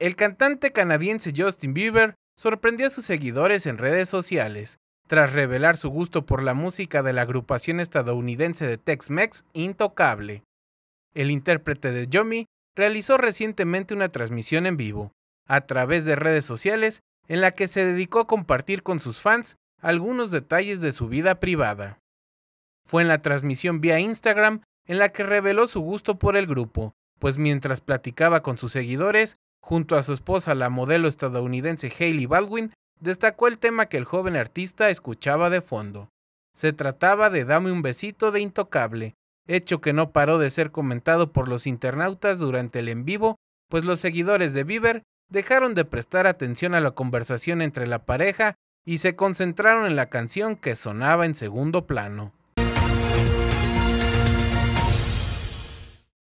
El cantante canadiense Justin Bieber sorprendió a sus seguidores en redes sociales, tras revelar su gusto por la música de la agrupación estadounidense de Tex-Mex Intocable. El intérprete de Yomi realizó recientemente una transmisión en vivo, a través de redes sociales, en la que se dedicó a compartir con sus fans algunos detalles de su vida privada. Fue en la transmisión vía Instagram en la que reveló su gusto por el grupo, pues mientras platicaba con sus seguidores, Junto a su esposa, la modelo estadounidense Hailey Baldwin, destacó el tema que el joven artista escuchaba de fondo. Se trataba de Dame un besito de Intocable, hecho que no paró de ser comentado por los internautas durante el en vivo, pues los seguidores de Bieber dejaron de prestar atención a la conversación entre la pareja y se concentraron en la canción que sonaba en segundo plano.